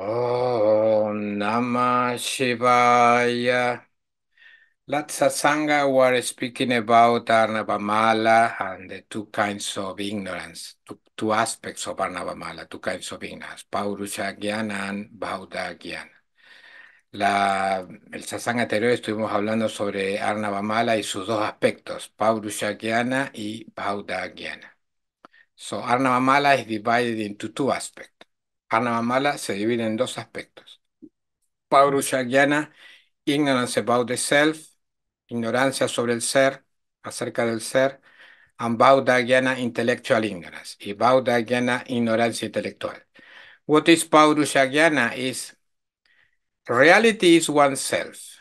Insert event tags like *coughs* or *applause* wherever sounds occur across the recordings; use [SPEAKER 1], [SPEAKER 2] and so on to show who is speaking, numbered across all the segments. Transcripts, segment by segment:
[SPEAKER 1] Oh, Namah Shivaya. la Satsanga were speaking about Arnavamala and the two kinds of ignorance, two, two aspects of Arnavamala, two kinds of ignorance, Paurusha Jnana and Bauda En La, el anterior estuvimos hablando sobre Arnavamala y sus dos aspectos, Paurusha Jnana y Bauda Jnana. So Arnavamala is divided into two aspects. Anamamala se divide en dos aspectos. Paurushayana, ignorance about the self, ignorancia sobre el ser, acerca del ser, and yana intellectual ignorance, y yana ignorancia intelectual. What is Paurushagyana is reality is self.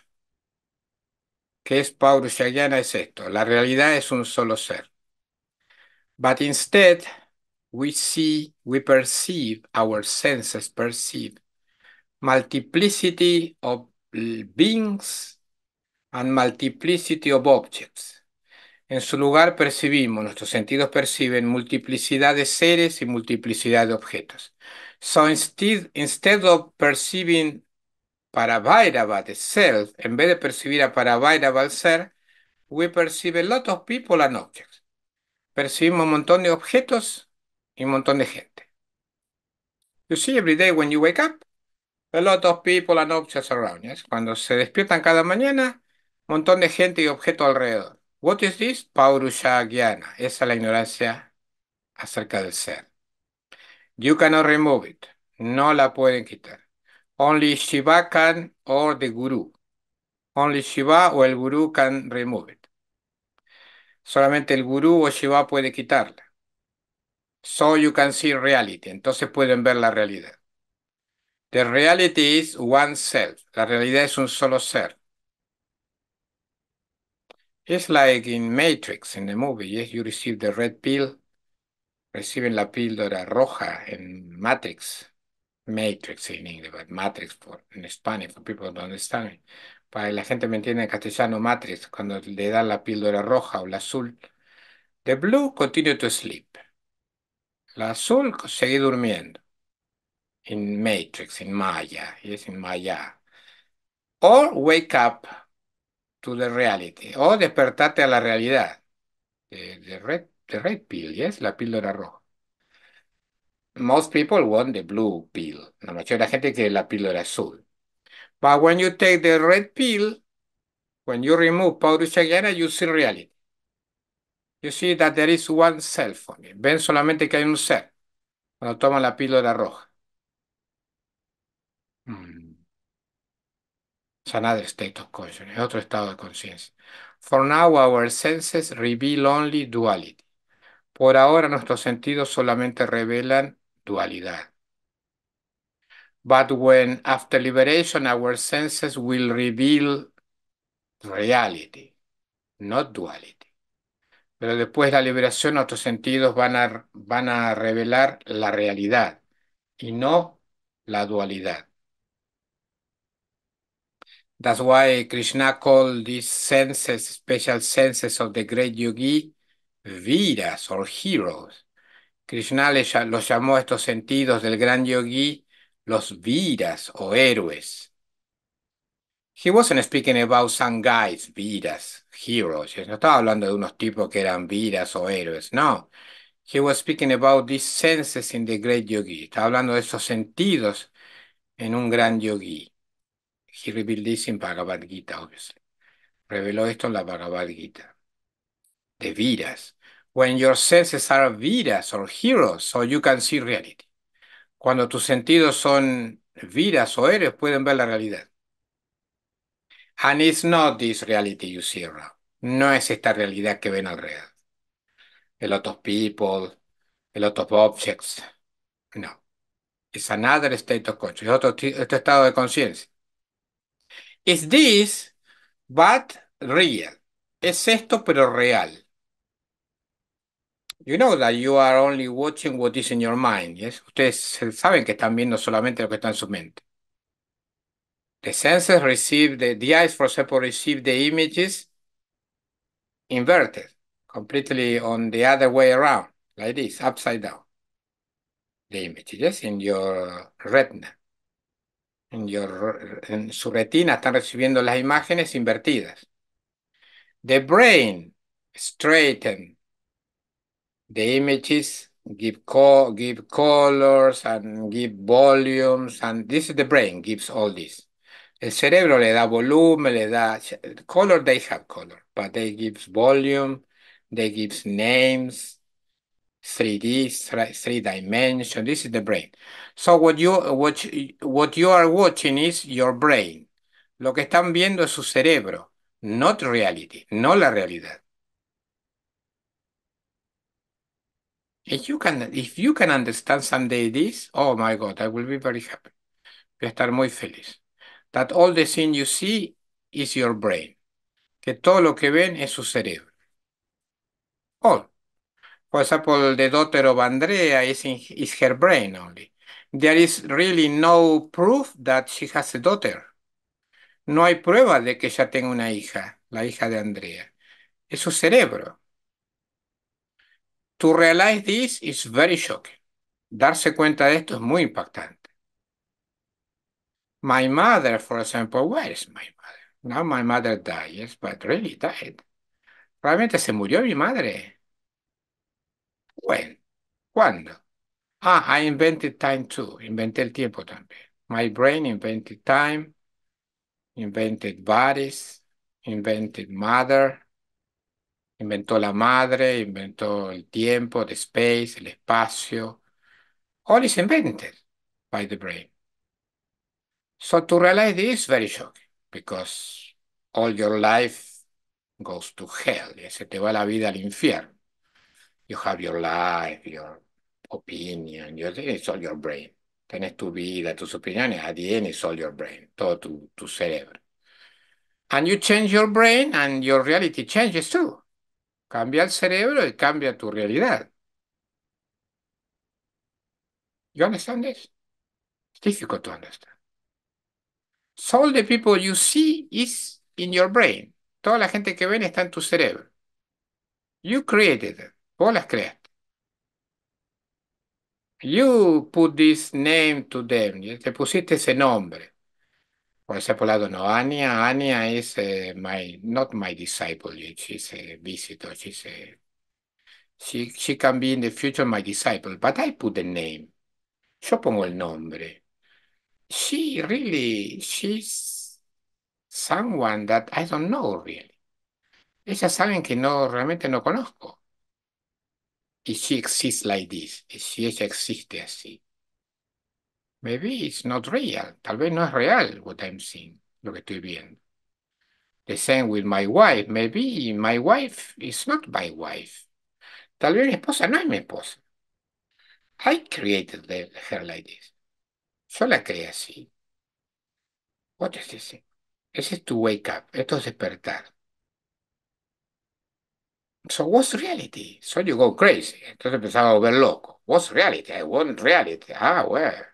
[SPEAKER 1] ¿Qué es Es esto, la realidad es un solo ser. But instead, we see, we perceive, our senses perceive multiplicity of beings and multiplicity of objects. En su lugar percibimos, nuestros sentidos perciben multiplicidad de seres y multiplicidad de objetos. So instead, instead of perceiving Paravairava, the self, en vez de percibir a Paravairava, el ser, we perceive a lot of people and objects. Percibimos un montón de objetos y un montón de gente. You see, every day when you wake up, a lot of people and objects around. Yes? Cuando se despiertan cada mañana, un montón de gente y objetos alrededor. What is this? Paurusha Gyana. Esa es la ignorancia acerca del ser. You cannot remove it. No la pueden quitar. Only Shiva can or the Guru. Only Shiva o el Guru can remove it. Solamente el Guru o Shiva puede quitarla. So you can see reality. Entonces pueden ver la realidad. The reality is one self. La realidad es un solo ser. It's like in Matrix, in the movie. Yes, you receive the red pill. Reciben la píldora roja en Matrix. Matrix in English, but Matrix for, in Spanish, for people don't understand Para la gente me entiende en castellano, Matrix, cuando le dan la píldora roja o la azul. The blue continue to sleep. La azul seguí durmiendo. In Matrix, in Maya, yes, in Maya. Or wake up to the reality. O despertate a la realidad. The, red, pill, yes, la píldora roja. Most people want the blue pill. La mayoría de gente quiere la píldora azul. But when you take the red pill, when you remove Paurushagana, you see reality. You see that there is one cell Ven solamente que hay un ser cuando toma la píldora roja. Mm. state of consciousness, otro estado de conciencia. For now our senses reveal only duality. Por ahora nuestros sentidos solamente revelan dualidad. But when after liberation our senses will reveal reality, not duality pero después la liberación nuestros sentidos van a, revelar la realidad y no la dualidad. That's why Krishna called these senses, special senses of the great yogi, viras or heroes. Krishna los llamó estos sentidos del gran yogi los viras o héroes. He wasn't speaking about some guys, vidas, heroes. No estaba hablando de unos tipos que eran vidas o héroes. No. He was speaking about these senses in the great yogi. Estaba hablando de esos sentidos en un gran yogi. He revealed this in Bhagavad Gita, obviously. Reveló esto en la Bhagavad Gita. De vidas. When your senses are vidas or heroes, so you can see reality. Cuando tus sentidos son vidas o héroes, pueden ver la realidad. And it's not this reality you see around. No es esta realidad que ven alrededor. A lot of people, a lot of objects. No. It's another state of consciousness. otro, otro estado de conciencia. Is this, but real. Es esto, pero real. You know that you are only watching what is in your mind, yes? Ustedes saben que están viendo solamente lo que está en su mente. The sensors receive, the, the eyes, for example, receive the images inverted, completely on the other way around, like this, upside down. The images in your retina. in your, en su retina están recibiendo las imágenes invertidas. The brain straighten the images, give, co give colors and give volumes, and this is the brain gives all this. El cerebro le da volumen, le da color, they have color, but they gives volume, they gives names, 3D, 3 three dimension. This is the brain. So what you what what you are watching is your brain. Lo que están viendo es su cerebro, not reality, no la realidad. If you can if you can understand someday this, oh my God, I will be very happy. Voy a estar muy feliz. That all the thing you see is your brain. Que todo lo que ven es su cerebro. All. For example, the daughter of Andrea is, in, is her brain only. There is really no proof that she has a daughter. No hay prueba de que ella tenga una hija, la hija de Andrea. Es su cerebro. To realize this is very shocking. Darse cuenta de esto es muy impactante. My mother, for example, where is my mother? Now my mother died, yes, but really died. Realmente se murió mi madre. When? ¿Cuándo? Ah, I invented time too. Inventé el tiempo también. My brain invented time, invented bodies, invented mother, inventó la madre, inventó el tiempo, the space, el espacio. All is invented by the brain. So to realize this is very shocking because all your life goes to hell. Se te va la vida al infierno. You have your life, your opinion, your, it's all your brain. tienes tu vida, tus opiniones, at the end it's all your brain, todo tu, cerebro. And you change your brain and your reality changes too. Cambia el cerebro y cambia tu realidad. You understand this? It's difficult to understand all the people you see is in your brain. Toda la gente que ven está en tu cerebro. You created it. Vos las creaste. You put this name to them. Te pusiste ese nombre. Por ese lado, no. Anya, is eh, my, not my disciple. She's a visitor. She's a, she, she can be in the future my disciple. But I put the name. Yo pongo el nombre. she really, she's someone that I don't know really. Ella saben que no, realmente no conozco. Y she exists like this. Y si ella existe así. Maybe it's not real. Tal vez no es real what I'm seeing, lo que estoy viendo. The same with my wife. Maybe my wife is not my wife. Tal vez mi esposa no es mi esposa. I created the, her like this. Yo la creé así. What is this? Ese es tu wake up. Esto es despertar. So what's reality? So you go crazy. Entonces empezaba a volver loco. What's reality? I want reality. Ah, where?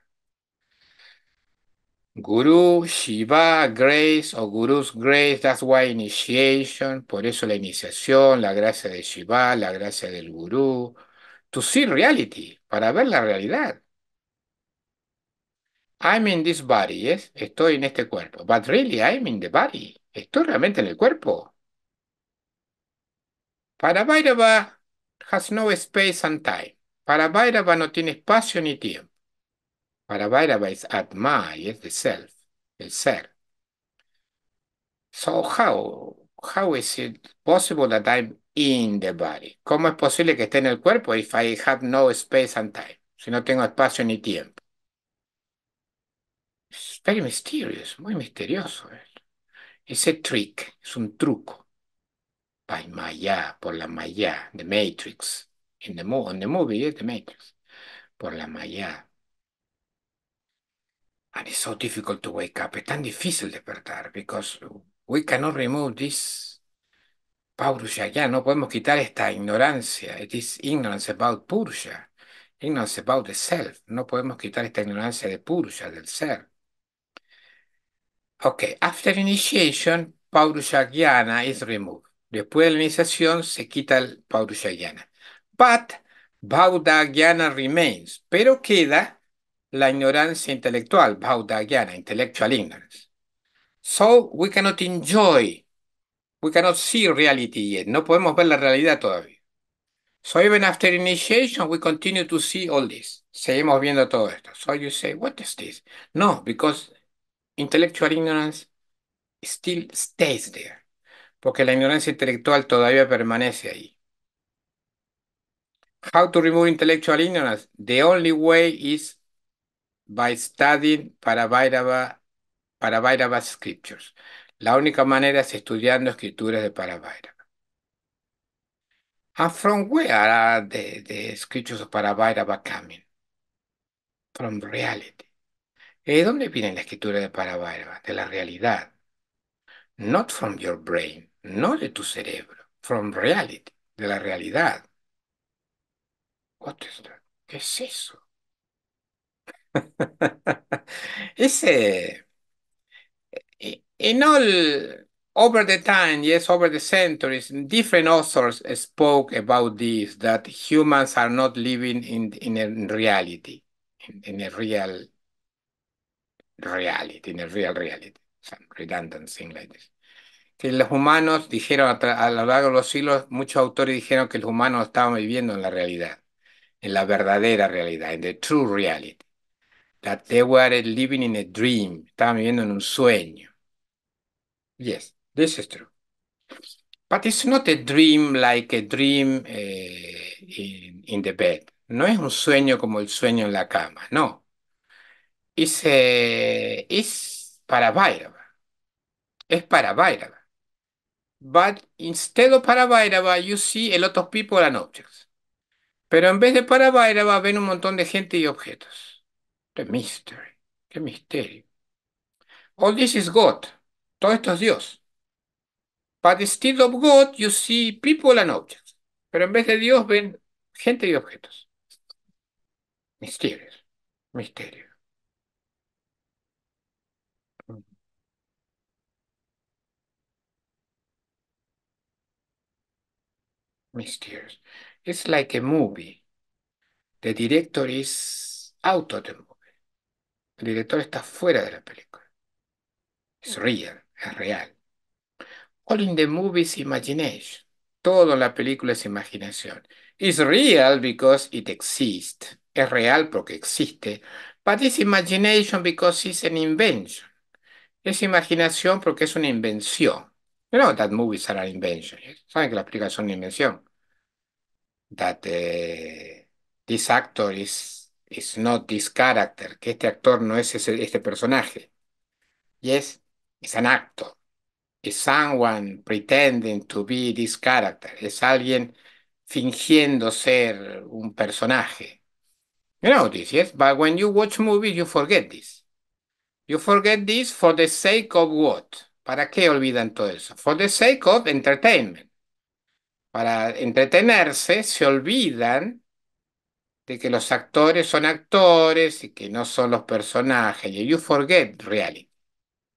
[SPEAKER 1] Guru, Shiva, Grace o Guru's Grace, that's why initiation, por eso la iniciación, la gracia de Shiva, la gracia del Guru, to see reality, para ver la realidad. I'm in this body, yes, estoy en este cuerpo. But really, I'm in the body. Estoy realmente en el cuerpo. Para has no space and time. Para no tiene espacio ni tiempo. Para is Atma, yes, the self, el ser. So how, how is it possible that I'm in the body? ¿Cómo es posible que esté en el cuerpo if I have no space and time? Si no tengo espacio ni tiempo. Es very mysterious, muy misterioso. Ese trick es un truco. By Maya, por la Maya, The Matrix. In the, on the movie, eh, The Matrix. Por la Maya. And it's so difficult to wake up. Es tan difícil despertar because we cannot remove this Purusha. Ya no podemos quitar esta ignorancia. It is ignorance about Purusha. Ignorance about the self. No podemos quitar esta ignorancia de Purusha, del ser. Ok, after initiation, Paurushayana is removed. Después de la iniciación se quita el Paurushayana. But Baudagyana remains, pero queda la ignorancia intelectual, intelectual, intellectual ignorance. So we cannot enjoy, we cannot see reality yet. No podemos ver la realidad todavía. So even after initiation, we continue to see all this. Seguimos viendo todo esto. So you say, what is this? No, because Intellectual ignorance still stays there, porque la ignorancia intelectual todavía permanece ahí. How to remove intellectual ignorance? The only way is by studying para Paravairava scriptures. La única manera es estudiando escrituras de Paravairava. And from where are the, scriptures of Paravairava coming? From reality. ¿De eh, ¿Dónde viene la escritura de Parabalba? De la realidad. Not from your brain, no de tu cerebro. From reality, de la realidad. What is that? ¿Qué es eso? *laughs* Ese. Eh, in all, over the time, yes, over the centuries, different authors spoke about this that humans are not living in, in a reality, in, in a real reality, in the real reality, some redundant thing like this. Que los humanos dijeron a, a, lo largo de los siglos, muchos autores dijeron que los humanos estaban viviendo en la realidad, en la verdadera realidad, en the true reality. That they were living in a dream, estaban viviendo en un sueño. Yes, this is true. But it's not a dream like a dream eh, in, in the bed. No es un sueño como el sueño en la cama, no. Es, es para Vairava. Es para Vairava. But instead of para you see a lot of people and objects. Pero en vez de para Bhairava, ven un montón de gente y objetos. The mystery. Qué misterio. All this is God. Todo esto es Dios. But instead of God, you see people and objects. Pero en vez de Dios, ven gente y objetos. Misterios. Misterio. mysterious. It's like a movie. The director is out of the movie. El director está fuera de la película. It's real, es real. All in the movie's imagination. Todo la película es imaginación. It's real because it exists. Es real porque existe. But it's imagination because it's an invention. Es imaginación porque es una invención. You know that movies are an invention. ¿eh? Saben que la películas son una invención. That eh, this actor is, is not this character. Que este actor no es ese, este personaje. Yes, it's an actor. It's someone pretending to be this character. Es alguien fingiendo ser un personaje. You know this, yes? But when you watch movies, you forget this. You forget this for the sake of what? ¿Para qué olvidan todo eso? For the sake of entertainment. Para entretenerse, se olvidan de que los actores son actores y que no son los personajes. you forget reality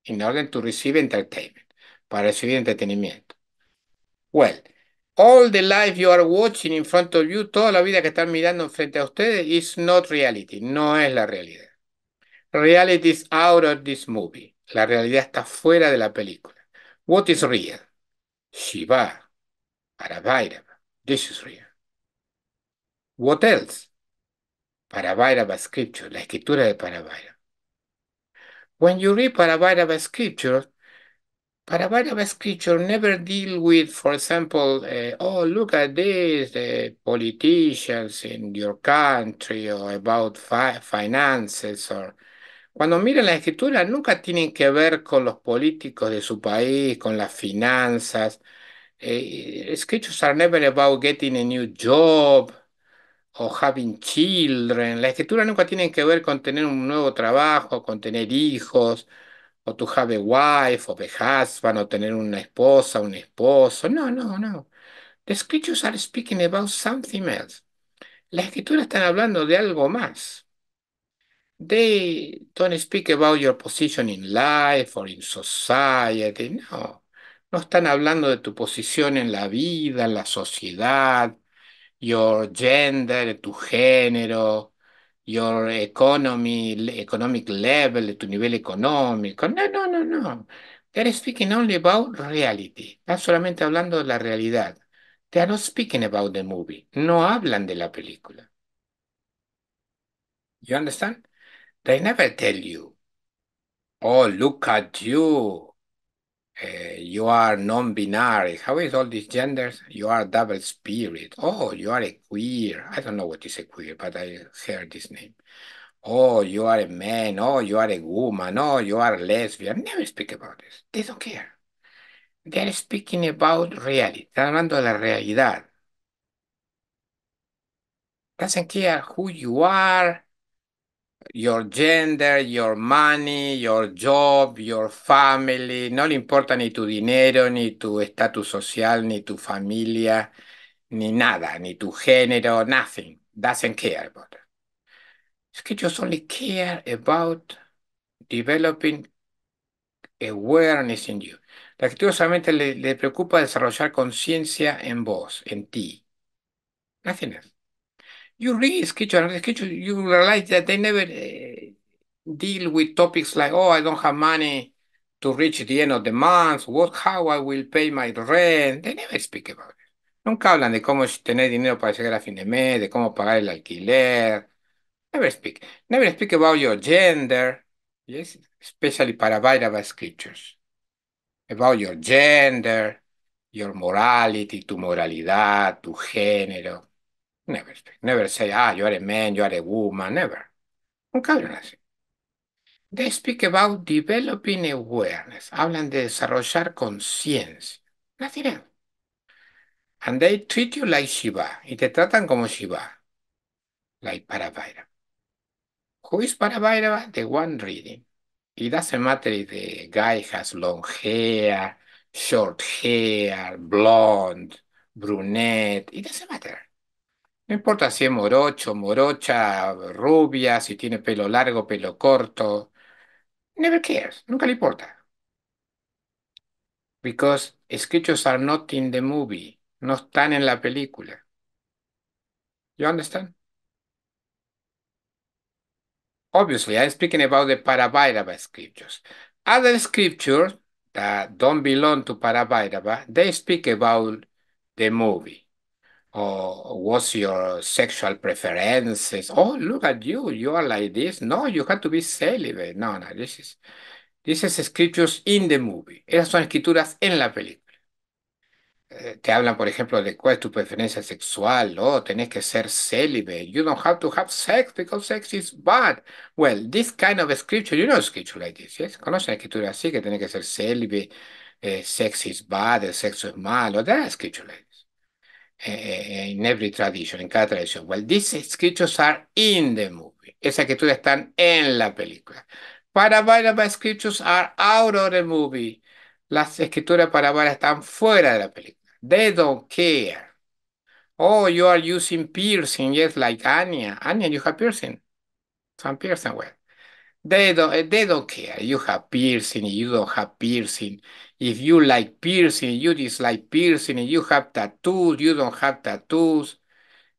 [SPEAKER 1] in order to receive entertainment. Para recibir entretenimiento. Well, all the life you are watching in front of you, toda la vida que están mirando frente a ustedes, is not reality. No es la realidad. Reality is out of this movie. La realidad está fuera de la película. What is real? Shiva, Paravairava. This is real. What else? scripture, la escritura de Paravairava. When you read Paravairava scripture, Paravairava scripture never deal with, for example, eh, oh, look at this, the eh, politicians in your country, or about finances, or cuando miran la escritura, nunca tienen que ver con los políticos de su país, con las finanzas. Eh, scriptures are never about getting a new job o having children. La escritura nunca tiene que ver con tener un nuevo trabajo, con tener hijos, o tu have wife, o tener una esposa, un esposo. No, no, no. The are speaking about something else. La escritura están hablando de algo más. They don't speak about your position in life or in society. No, no están hablando de tu posición en la vida, en la sociedad, your gender, tu género, your economy, economic level, tu nivel económico. No, no, no, no. They're speaking only about reality. Están solamente hablando de la realidad. They are not speaking about the movie. No hablan de la película. You understand? They never tell you, oh, look at you. Uh, you are non binary. How is all these genders? You are double spirit. Oh, you are a queer. I don't know what is a queer, but I heard this name. Oh, you are a man. Oh, you are a woman. Oh, you are a lesbian. Never speak about this. They don't care. They're speaking about reality. Están hablando de la realidad. Doesn't care who you are, your gender, your money, your job, your family, no le importa ni tu dinero, ni tu estatus social, ni tu familia, ni nada, ni tu género, nothing, doesn't care about it. Es que only care about developing awareness in you. La actitud solamente le, le preocupa desarrollar conciencia en vos, en ti. Nothing else you read schedule, schedule, you realize that they never eh, deal with topics like, oh, I don't have money to reach the end of the month, what, how I will pay my rent. They never speak about it. Nunca hablan de cómo tener dinero para llegar a fin de mes, de cómo pagar el alquiler. Never speak. Never speak about your gender, yes, especially para scriptures. About your gender, your morality, tu moralidad, tu género. Never speak. Never say, ah, you are a man, you are a woman. Never. Vocabulary. They speak about developing awareness. Hablan de desarrollar conciencia. Nothing else. And they treat you like Shiva. Y te tratan como Shiva. Like Paravairava. Who is Paravairava? The one reading. It doesn't matter if the guy has long hair, short hair, blonde, brunette. It doesn't matter. No importa si es morocho, morocha, rubia, si tiene pelo largo, pelo corto. Never cares, nunca le importa. Because sketches are not in the movie, no están en la película. You understand? Obviously, I'm speaking about the Paravairava scriptures. Other scriptures that don't belong to Paravairava, they speak about the movie. O what's your sexual preferences? Oh, look at you, you are like this. No, you have to be celibate. No, no, this is, this scriptures in the movie. Esas son escrituras en la película. Eh, te hablan, por ejemplo, de cuál es tu preferencia sexual. Oh, tenés que ser celibate. You don't have to have sex because sex is bad. Well, this kind of scripture, you know scripture like this, yes? Conocen escrituras así que tenés que ser celibate, eh, sex is bad, el sexo es malo. That's scripture like eh, eh, eh, in every tradition, en cada tradición. Well, these scriptures are in the movie. Esas escrituras están en la película. Para Parabara scriptures are out of the movie. Las escrituras para Parabara están fuera de la película. They don't care. Oh, you are using piercing, yes, like Anya. Anya, you have piercing. Some piercing, well. They don't, they don't care. You have piercing, you don't have piercing if you like piercing, you dislike piercing, you have tattoos, you don't have tattoos,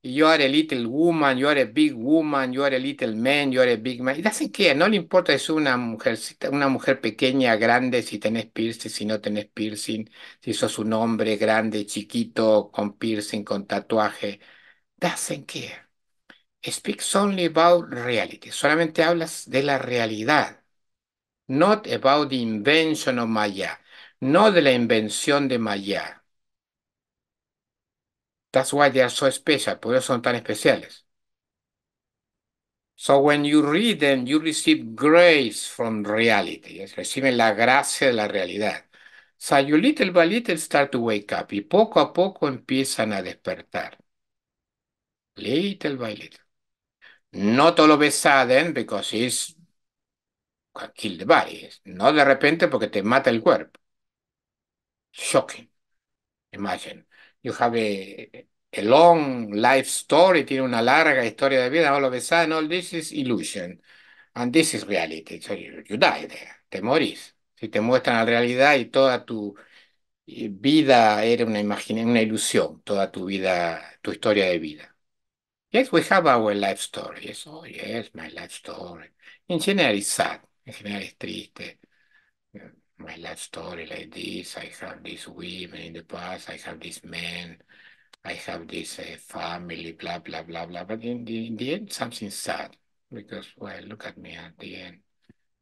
[SPEAKER 1] you are a little woman, you are a big woman, you are a little man, you are a big man. It doesn't care, no le importa es una mujer una mujer pequeña, grande, si tenés piercing, si no tenés piercing, si sos un hombre grande, chiquito, con piercing, con tatuaje. Doesn't care. Speaks only about reality. Solamente hablas de la realidad. Not about the invention of Maya no de la invención de Maya. That's why they are so special, por eso son tan especiales. So when you read them, you receive grace from reality. Reciben la gracia de la realidad. So you little by little start to wake up. Y poco a poco empiezan a despertar. Little by little. Not all of a because it's kill the body. No de repente porque te mata el cuerpo shocking. Imagine you have a, a long life story, tiene una larga historia de vida, all of a sudden all this is illusion. And this is reality. So you, die there. Te morís. Si te muestran la realidad y toda tu eh, vida era una, una ilusión, toda tu vida, tu historia de vida. Yes, we have our life story. Yes, oh yes, my life story. in general it's sad, en general es triste my life story like this. I have this women in the past. I have this man I have this uh, family, blah, blah, blah, blah. But in the, in the end, something sad because, well, look at me at the end.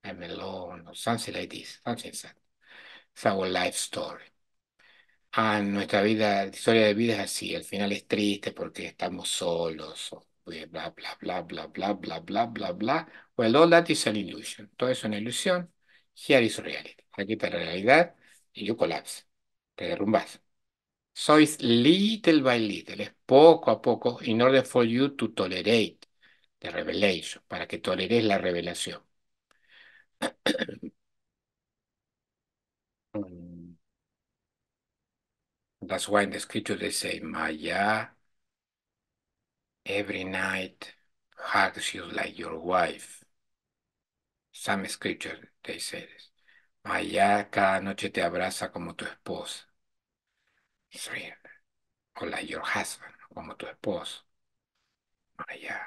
[SPEAKER 1] I'm alone or something like this, something sad. It's our life story. And nuestra vida, la historia de vida es así. Al final es triste porque estamos solos, o blah eh, blah blah blah blah bla, bla, bla, bueno, Well, all that is an illusion. Todo es una ilusión Here is reality. Aquí está la realidad y you collapse. Te derrumbas. So it's little by little. poco a poco in order for you to tolerate the revelation. Para que toleres la revelación. Mm. That's why in the scripture they say, Maya, every night hugs you like your wife. Same Scripture they this, Allá cada noche te abraza como tu esposa. O la your husband, como tu esposo. Allá.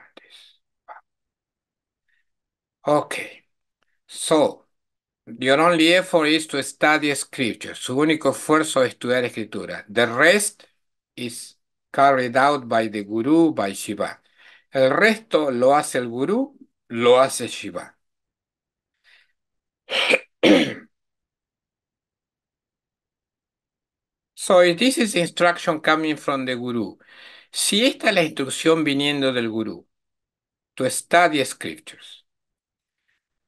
[SPEAKER 1] Okay. So, your only effort is to study scripture. Su único esfuerzo es estudiar escritura. The rest is carried out by the guru, by Shiva. El resto lo hace el guru, lo hace Shiva. So this is instruction coming from the guru, si esta es la instrucción viniendo del guru, to study scriptures.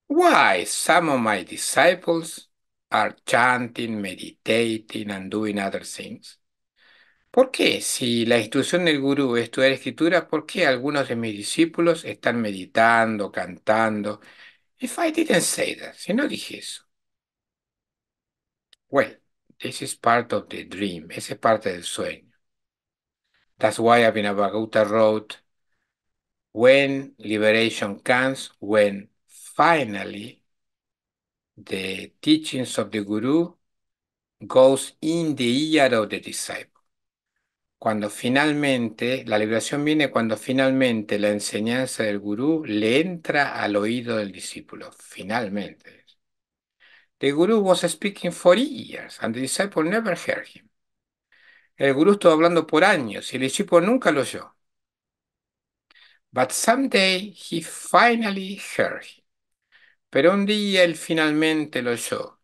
[SPEAKER 1] Why some of my disciples are chanting, meditating and doing other things? ¿Por qué? Si la instrucción del guru es estudiar escritura, ¿por qué algunos de mis discípulos están meditando, cantando If I didn't say that, si no dije eso. Well, this is part of the dream, ese es parte del sueño. That's why Abhinavagauta wrote, when liberation comes, when finally the teachings of the Guru goes in the ear of the disciple. cuando finalmente, la liberación viene cuando finalmente la enseñanza del gurú le entra al oído del discípulo, finalmente. The guru was speaking for years and the disciple never heard him. El gurú estuvo hablando por años y el discípulo nunca lo oyó. But someday he finally heard him. Pero un día él finalmente lo oyó.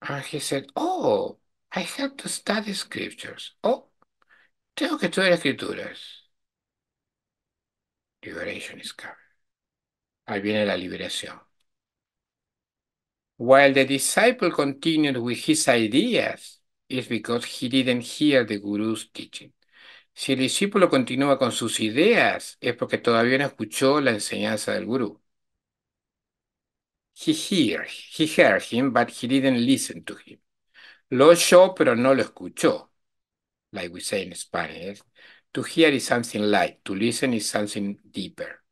[SPEAKER 1] And he said, oh, I have to study scriptures. Oh, tengo que estudiar escrituras. Liberation is coming. Ahí viene la liberación. While the disciple continued with his ideas, it's because he didn't hear the guru's teaching. Si el discípulo continúa con sus ideas, es porque todavía no escuchó la enseñanza del guru. He hear, he heard him, but he didn't listen to him. Lo oyó, pero no lo escuchó like we say in Spanish. To hear is something light, to listen is something deeper.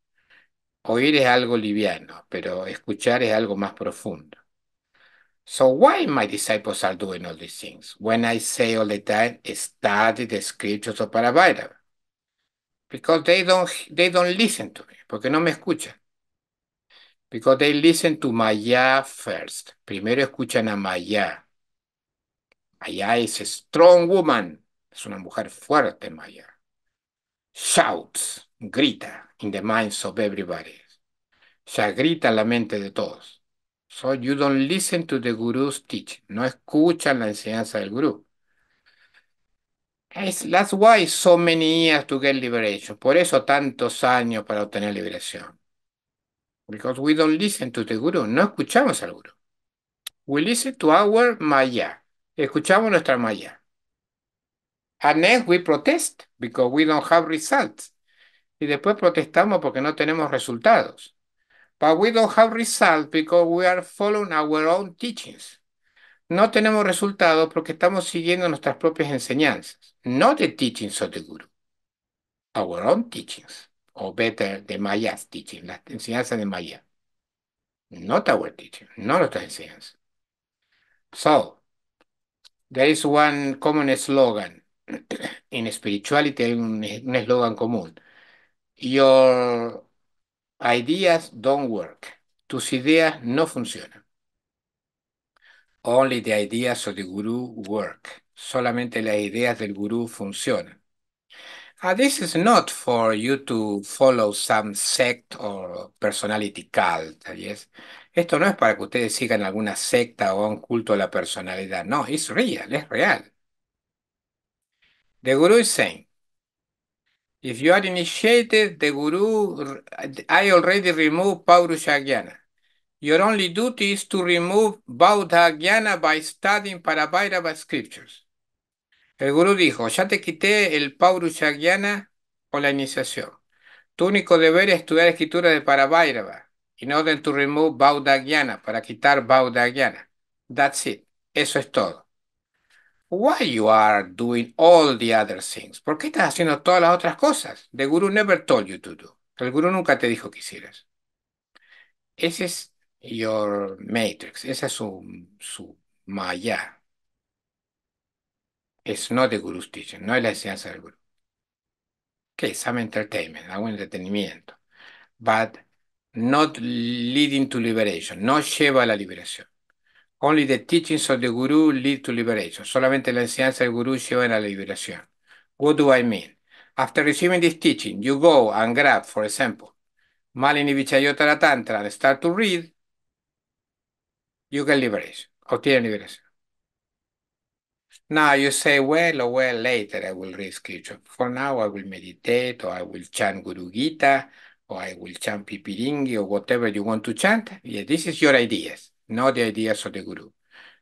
[SPEAKER 1] Oír es algo liviano, pero escuchar es algo más profundo. So why my disciples are doing all these things? When I say all the time, study the scriptures of Paravairava. Because they don't, they don't listen to me, porque no me escuchan. Because they listen to Maya first. Primero escuchan a Maya. Maya is a strong woman. Es una mujer fuerte, Maya. Shouts, grita, in the minds of everybody. Ya grita en la mente de todos. So you don't listen to the guru's teaching. No escuchan la enseñanza del Guru. that's why so many years to get liberation. Por eso tantos años para obtener liberación. Because we don't listen to the guru. No escuchamos al guru. We listen to our maya. Escuchamos nuestra maya. And then we protest because we don't have results. Y después protestamos porque no tenemos resultados. But we don't have results because we are following our own teachings. No tenemos resultados porque estamos siguiendo nuestras propias enseñanzas. Not the teachings of the guru. Our own teachings. Or better, the Maya's teaching. Las enseñanzas de Maya. Not our teaching. No nuestras enseñanzas. So, there is one common slogan en spirituality hay un eslogan común. Your ideas don't work. Tus ideas no funcionan. Only the ideas of the guru work. Solamente las ideas del gurú funcionan. Uh, this is not for you to follow some sect or personality cult. Yes? Esto no es para que ustedes sigan alguna secta o un culto a la personalidad. No, es real, es real. The Guru is saying, if you are initiated, the Guru, I already removed Paurusha Jnana. Your only duty is to remove por Jnana by studying Parabairava scriptures. El Guru dijo, ya te quité el Paurusha Jnana o la iniciación. Tu único deber es estudiar escritura de Parabairava in order to remove Bauddha Jnana, para quitar el Jnana. That's it. Eso es todo. Why you are doing all the other things? ¿Por qué estás haciendo todas las otras cosas? The guru never told you to do. El guru nunca te dijo que hicieras. Ese es your matrix. Esa es su, su maya. Es not the guru's teaching. No es la enseñanza del guru. Que okay, some entertainment, algún entretenimiento. But not leading to liberation. No lleva a la liberación. Only the teachings of the Guru lead to liberation. Solamente la enseñanza del Guru lleva a la liberación. What do I mean? After receiving this teaching, you go and grab, for example, Malini Vichayotara Tantra and start to read, you get liberation, obtiene liberation. Now you say, well, or oh, well, later I will read scripture. For now, I will meditate, or I will chant Guru Gita, or I will chant Pipiringi, or whatever you want to chant. Yeah, this is your ideas. No the ideas of the guru.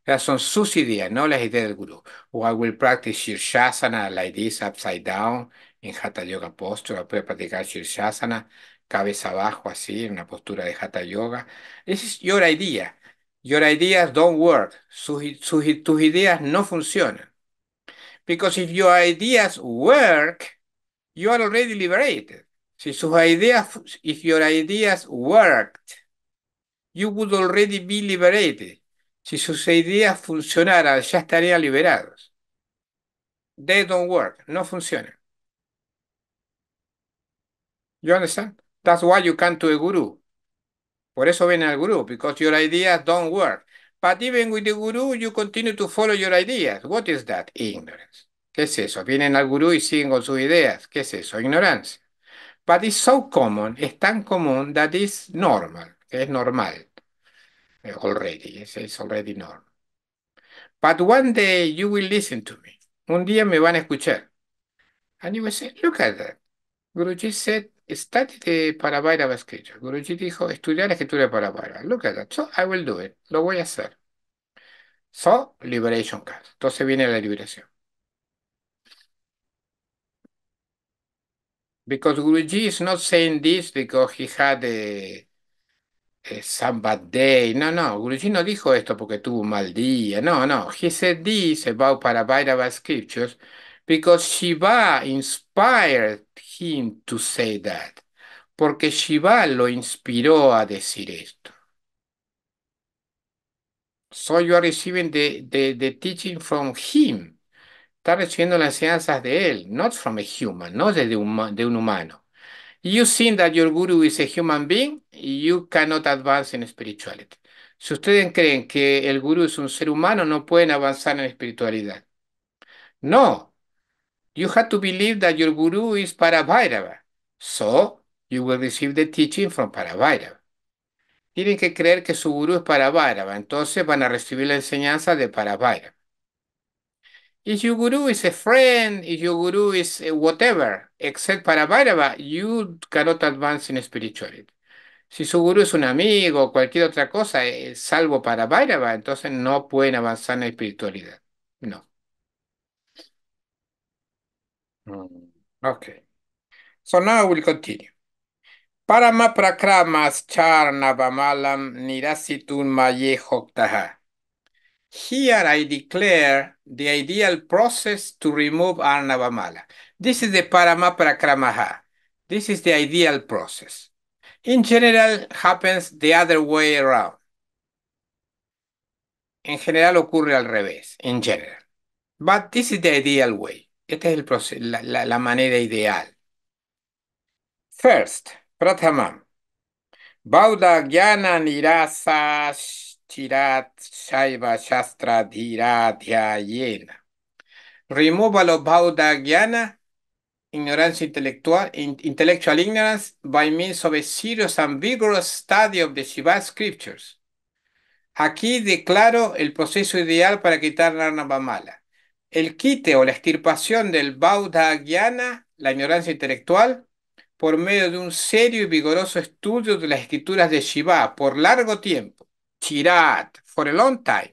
[SPEAKER 1] Esas son sus ideas, no las ideas del guru. I will practice Shirshasana like this, upside down, en Hatha Yoga posture. Puede practicar Shirshasana, cabeza abajo, así, en una postura de Hatha Yoga. This is your idea. Your ideas don't work. tus ideas no funcionan. Because if your ideas work, you are already liberated. Si sus ideas, if your ideas worked, you would already be liberated. Si sus ideas funcionaran, ya estarían liberados. They don't work. No funcionan. You understand? That's why you come to a guru. Por eso ven al guru, because your ideas don't work. But even with the guru, you continue to follow your ideas. What is that? Ignorance. ¿Qué es eso? Vienen al guru y siguen con sus ideas. ¿Qué es eso? Ignorancia. But it's so common, es tan común that it's normal es normal already, it's already normal. But one day you will listen to me. Un día me van a escuchar. And you will say, look at that. Guruji said, study the Parabairava scripture. Guruji dijo, estudiar la escritura de Paravairava. Look at that. So I will do it. Lo voy a hacer. So, liberation comes. Entonces viene la liberación. Because Guruji is not saying this because he had a eh, some day. No, no, Guruji no dijo esto porque tuvo un mal día. No, no. He said this about Parabairava scriptures because Shiva inspired him to say that. Porque Shiva lo inspiró a decir esto. So you are receiving the, the, the teaching from him. Está recibiendo las enseñanzas de él, not from a human, no un de un humano. You think that your guru is a human being, you cannot advance in spirituality. Si ustedes creen que el guru es un ser humano, no pueden avanzar en espiritualidad. No. You have to believe that your guru is Parabhairava. So, you will receive the teaching from Parabhairava. Tienen que creer que su guru es Parabhairava, entonces van a recibir la enseñanza de Parabhairava. If your guru is a friend, if your guru is whatever, except para Bhairava, you cannot advance in spirituality. Si su guru es un amigo o cualquier otra cosa, eh, salvo para Bhairava, entonces no pueden avanzar en la espiritualidad. No. Mm, okay. So now we'll continue. Parama prakramas nirasitun maye Here I declare the ideal process to remove Arnavamala. This is the Paramaprakramaha. This is the ideal process. In general, happens the other way around. En general ocurre al revés, en general. But this is the ideal way. Esta es el la, manera ideal. First, Prathamam. Bauda Gyana Nirasa Chirat Shaiva Shastra Removal of Alobhauda Gyana, ignorance intellectual, intellectual ignorance, by means of a serious and vigorous study of the Shiva scriptures. Aquí declaro el proceso ideal para quitar la nava mala. El quite o la extirpación del Bauda la ignorancia intelectual, por medio de un serio y vigoroso estudio de las escrituras de Shiva por largo tiempo Chirat, for a long time,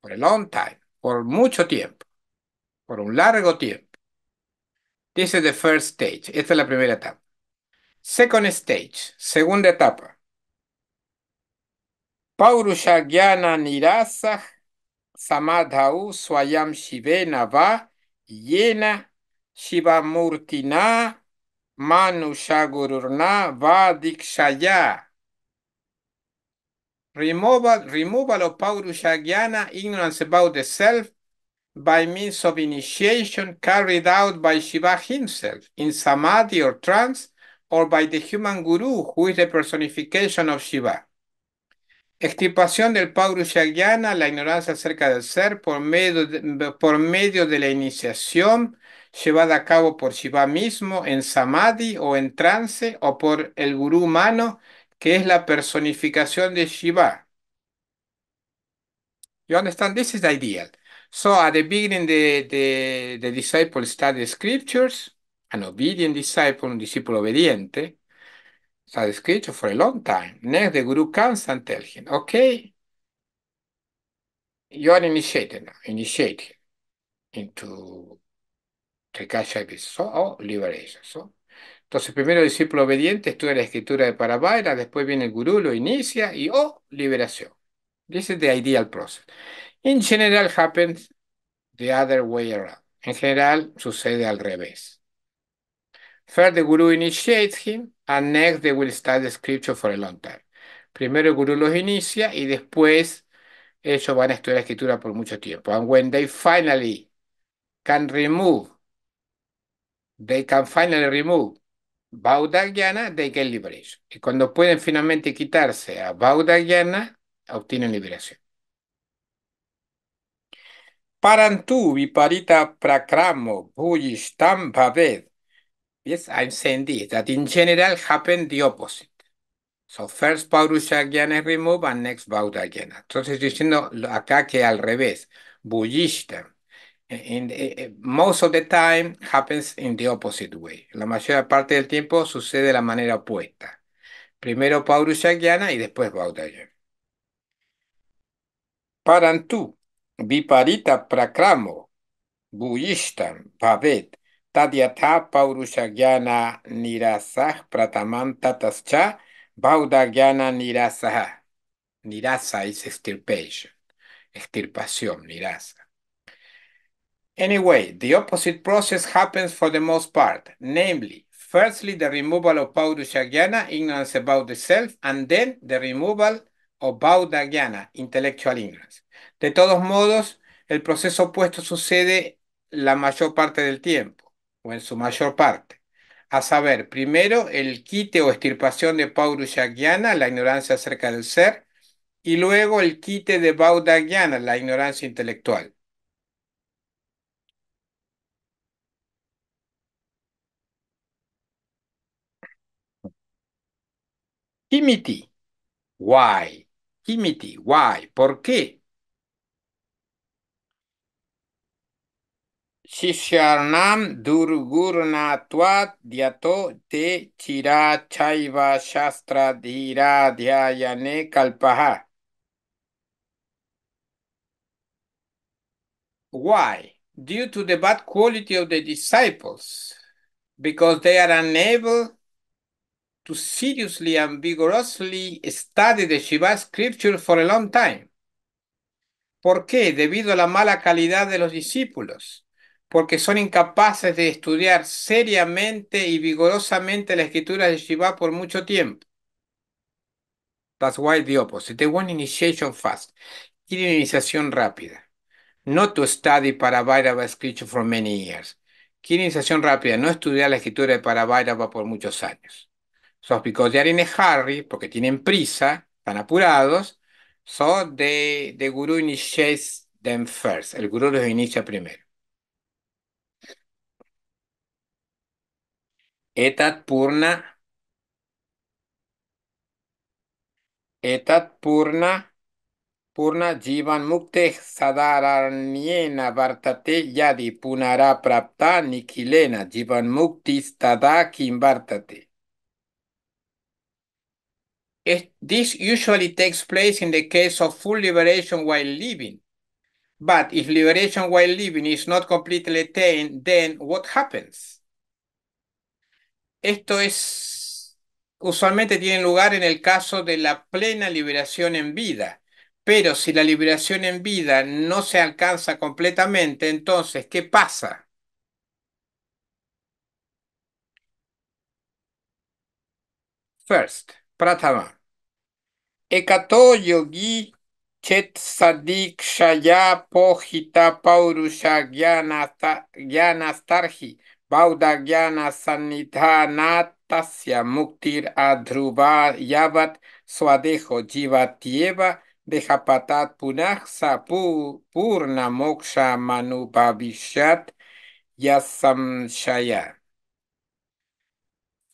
[SPEAKER 1] for a long time, por mucho tiempo, por un largo tiempo. This is the first stage. Esta es la primera etapa. Second stage, segunda etapa. Paurusha Gyana Nirasa Samadhau Swayam Shivena Va Yena Shivamurtina Manusha VADIKSHAYA. Va ya removal, removal of jnana, ignorance about the self by means of initiation carried out by Shiva himself in samadhi or trance or by the human guru who is the personification of Shiva. Extirpación del jnana, la ignorancia acerca del ser, por medio, por medio de la iniciación llevada a cabo por Shiva mismo en samadhi o en trance o por el gurú humano que es la personificación de Shiva. You understand? This is the ideal. So at the beginning, the, the, the disciple study scriptures, an obedient disciple, un discípulo obediente, studies scripture for a long time. Next, the guru comes and tells him, okay, you are initiated now, initiated into So, oh, liberation. Entonces, primero el discípulo obediente estudia la escritura de Parabaira después viene el gurú, lo inicia y ¡oh! Liberación. This is the ideal process. In general happens the other way around. En general sucede al revés. First the guru initiates him and next they will study the scripture for a long time. Primero el gurú los inicia y después ellos van a estudiar escritura por mucho tiempo. And when they finally can remove, they can finally remove Baudagyana de Get Liberation. Y cuando pueden finalmente quitarse a Baudagyana, obtienen liberación. Parantu viparita prakramo bhujistam bhaved. Yes, I'm saying this, that in general happen the opposite. So first Paurushagyana Jnana is and next Baudagyana. Entonces diciendo acá que al revés, Bullista And eh, eh, most of the time happens in the opposite way. La mayor parte del tiempo sucede de la manera opuesta. Primero Paurushyagyana y después Baudagyana. Parantu, viparita prakramo, bhuishtam, pavet, tadyatha paurushagyana tatascha, baudagyana nirasah. Nirasa es extirpation, extirpación, nirasa. Anyway, the opposite process happens for the most part, namely, firstly, the removal of Paudushayana, ignorance about the self, and then the removal of Baudhayana, intellectual ignorance. De todos modos, el proceso opuesto sucede la mayor parte del tiempo, o en su mayor parte. A saber, primero, el quite o extirpación de Paurushayana, la ignorancia acerca del ser, y luego el quite de Baudhayana, la ignorancia intelectual. Himiti. Why? Himiti. Why? ¿Por qué? Shisharnam durgurnatvat Diato te chira chaiva shastra dhira dhyayane kalpaha. Why? Due to the bad quality of the disciples, because they are unable to seriously and vigorously study the Shiva scripture for a long time. ¿Por qué? Debido a la mala calidad de los discípulos, porque son incapaces de estudiar seriamente y vigorosamente la escritura de Shiva por mucho tiempo. That's why the opposite. They want initiation fast. Quieren iniciación rápida. no to study Paravairava scripture for many years. Quieren iniciación rápida, no estudiar la escritura de Parabairava por muchos años. Sos picotear es Harry porque tienen prisa, están apurados. so de, de initiates them first. El Guru los inicia primero. Etat Purna. Etat Purna. Purna Jivan Mukte sadararniena Vartate Yadi Punara Prapta Nikilena Jivan Mukti Stada Vartate this usually takes place in the case of full liberation while living. But if liberation while living is not completely attained, then what happens? Esto es usualmente tiene lugar en el caso de la plena liberación en vida. Pero si la liberación en vida no se alcanza completamente, entonces, ¿qué pasa? First. प्रथम एकतो योगी चेत सदीक्षया पोहिता पौरुषा ज्ञानस्तर्हि ज्ञानास्ता ज्ञानास्तर्हि बौद्धज्ञानसन्निधानात् तस्य मुक्तिराध्रुवा यावत् स्वदेहो जीवत्येव देहपतात् पुनः स पू पूर्णमोक्षमनुभविष्यत् यः संशय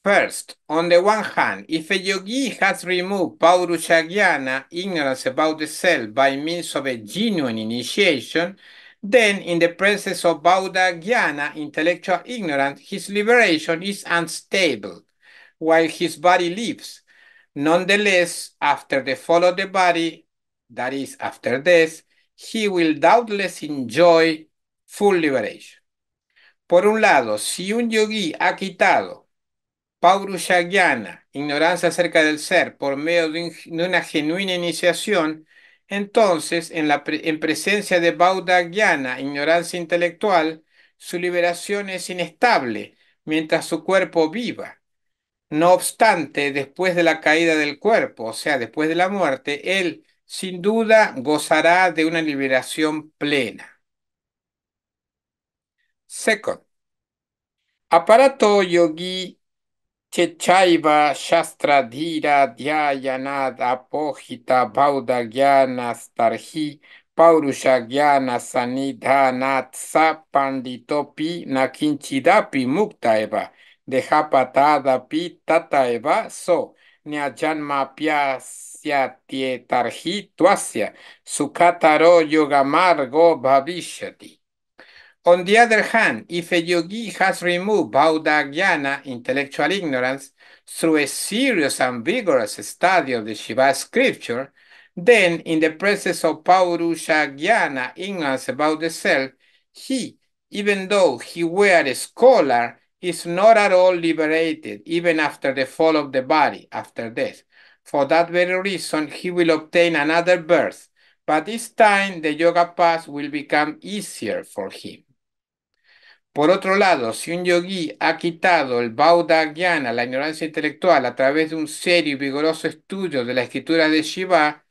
[SPEAKER 1] First, on the one hand, if a yogi has removed Paurushayana, ignorance about the self, by means of a genuine initiation, then in the presence of Bauddha intellectual ignorance, his liberation is unstable, while his body lives. Nonetheless, after the fall of the body, that is, after death, he will doubtless enjoy full liberation. Por un lado, si un yogi ha quitado Paurushayana, ignorancia acerca del ser, por medio de, una genuina iniciación, entonces, en, presencia de jnana, ignorancia intelectual, su liberación es inestable mientras su cuerpo viva. No obstante, después de la caída del cuerpo, o sea, después de la muerte, él sin duda gozará de una liberación plena. Second, aparato yogi Chechaiva Shastradhira Dhyayanad Apohita Bauda Starhi, Paurusha Gyana Sanidhanat Sa Panditopi Nakinchidapi Muktaeva, Dehapatada Pi So Nyajanma Pyasya Tietarhi Tuasya Sukataro Yogamargo Bhavishati On the other hand, if a yogi has removed Baudagyana, intellectual ignorance, through a serious and vigorous study of the Shiva scripture, then in the presence of Paurusha Jnana, ignorance about the self, he, even though he were a scholar, is not at all liberated, even after the fall of the body, after death. For that very reason, he will obtain another birth, but this time the yoga path will become easier for him. Por otro lado, si un yogui ha quitado el Bauda la ignorancia intelectual, a través de un serio y vigoroso estudio de la escritura de Shiva,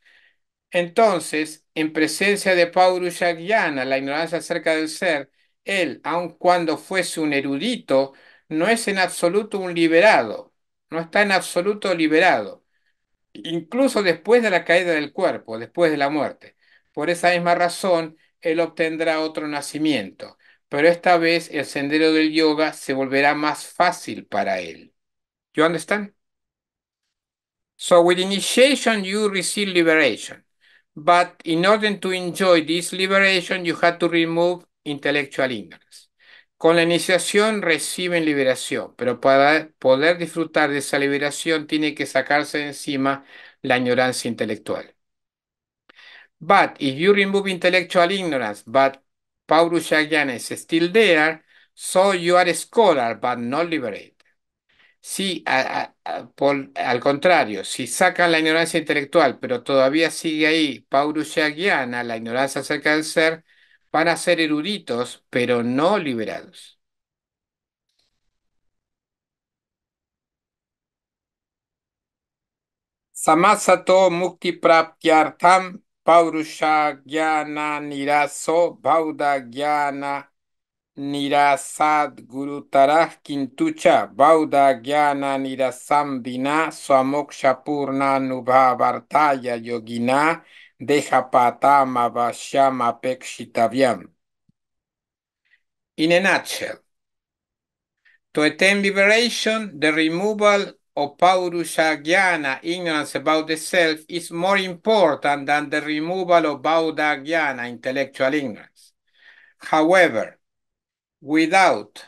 [SPEAKER 1] entonces, en presencia de Paurusha Gyana, la ignorancia acerca del ser, él, aun cuando fuese un erudito, no es en absoluto un liberado, no está en absoluto liberado, incluso después de la caída del cuerpo, después de la muerte. Por esa misma razón, él obtendrá otro nacimiento pero esta vez el sendero del yoga se volverá más fácil para él. You understand? So with initiation you receive liberation, but in order to enjoy this liberation you have to remove intellectual ignorance. Con la iniciación reciben liberación, pero para poder disfrutar de esa liberación tiene que sacarse de encima la ignorancia intelectual. But if you remove intellectual ignorance, but Paurus is still there, so you are a scholar but not liberated. Si, al contrario, si sacan la ignorancia intelectual, pero todavía sigue ahí paulus Guiana, la ignorancia acerca del ser, van a ser eruditos, pero no liberados. Samasato Mukti पौरुषाज्ञाना निरासो बौद्धाज्ञाना निरासाद गुरुतरः किन्तु च बौद्धाज्ञाना निरासं विना स्वमोक्षपूर्णानुभावार्थाय योगिना देहपातामवश्यमपेक्षितव्यम् In a nutshell, to attain liberation, the removal of Paurushajnana, ignorance about the self, is more important than the removal of Baudhajnana, intellectual ignorance. However, without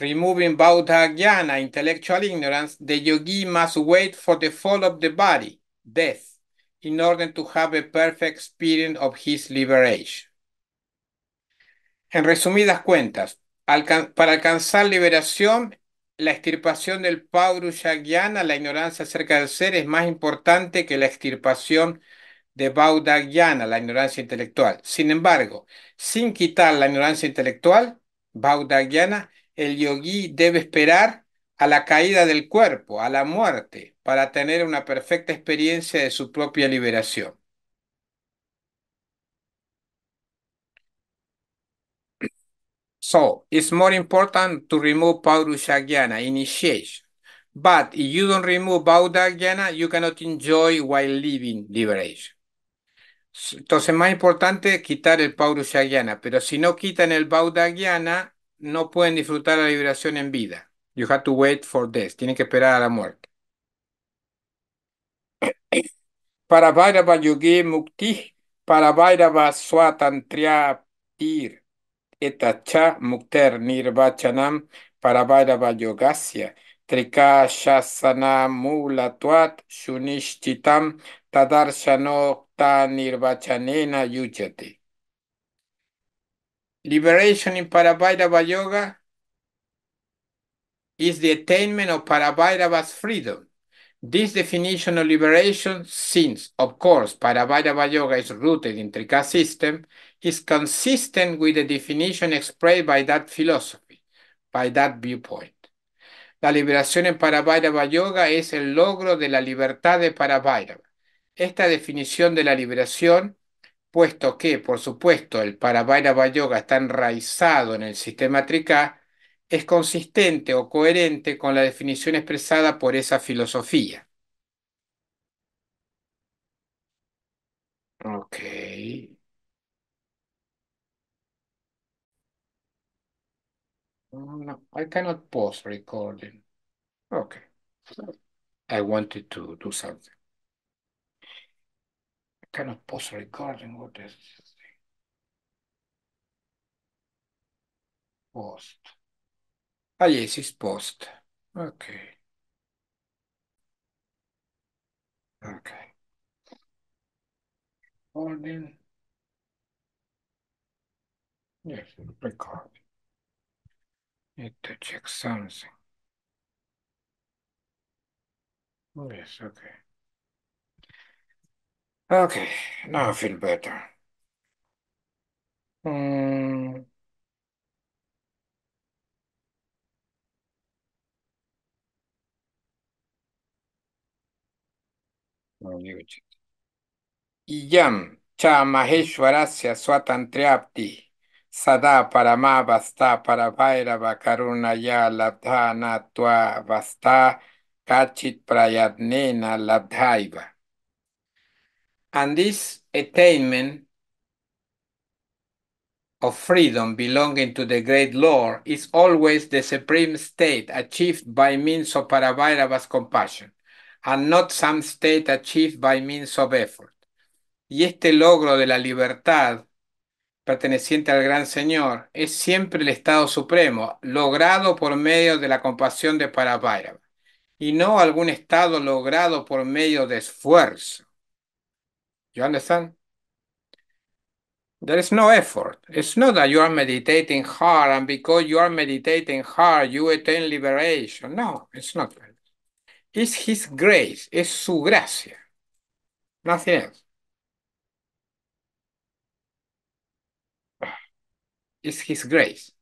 [SPEAKER 1] removing Baudhajnana, intellectual ignorance, the yogi must wait for the fall of the body, death, in order to have a perfect experience of his liberation. En resumidas cuentas, alcan para alcanzar liberación la extirpación del Gyana, la ignorancia acerca del ser, es más importante que la extirpación de baudagyana, la ignorancia intelectual. Sin embargo, sin quitar la ignorancia intelectual, baudagyana, el yogui debe esperar a la caída del cuerpo, a la muerte, para tener una perfecta experiencia de su propia liberación. So it's more important to remove Paurushayana initiation. But if you don't remove Baudhagyana, you cannot enjoy while living liberation. Entonces, más importante quitar el Paurushayana, pero si no quitan el Baudhagyana, no pueden disfrutar la liberación en vida. You have to wait for death. Tienen que esperar a la muerte. *coughs* Para Bhairava Yogi Mukti, para va Swatantriya itacha mukter nirvachanam paravairava yogasya trikashasana mulatuat shunishchitam tadarshanotta nirvachanena yujati. Liberation in Paravairava Yoga is the attainment of Paravairava's freedom. This definition of liberation, since, of course, Paravairava Yoga is rooted in Trika system, is consistent with the definition expressed by that philosophy, by that viewpoint. La liberación en Parabhairava Yoga es el logro de la libertad de Parabhairava. Esta definición de la liberación, puesto que, por supuesto, el Parabhairava Yoga está enraizado en el sistema Trika, es consistente o coherente con la definición expresada por esa filosofía. Ok. No, mm, I cannot pause recording. Okay. I wanted to do something. I cannot pause recording. What is this thing? Post. Ah, yes, it's post. Okay. Okay. Recording. Yes, recording need to check something. Oh, yes, okay. Okay, now I feel better. Um, hmm. oh, Yam cha maheshwarasya swatantriapti. Sada Parama Basta Para Bhairava Ya labdhana tua Basta Kachit prayadnena Labdhaiva. And this attainment of freedom belonging to the great Lord is always the supreme state achieved by means of vairava's compassion, and not some state achieved by means of effort. Y este logro de la libertad perteneciente al gran Señor, es siempre el estado supremo, logrado por medio de la compasión de Parabrahma, y no algún estado logrado por medio de esfuerzo. yo understand? There is no effort. It's not that you are meditating hard, and because you are meditating hard, you attain liberation. No, it's not. It's His grace. Es su gracia. Nothing else. Es his grace,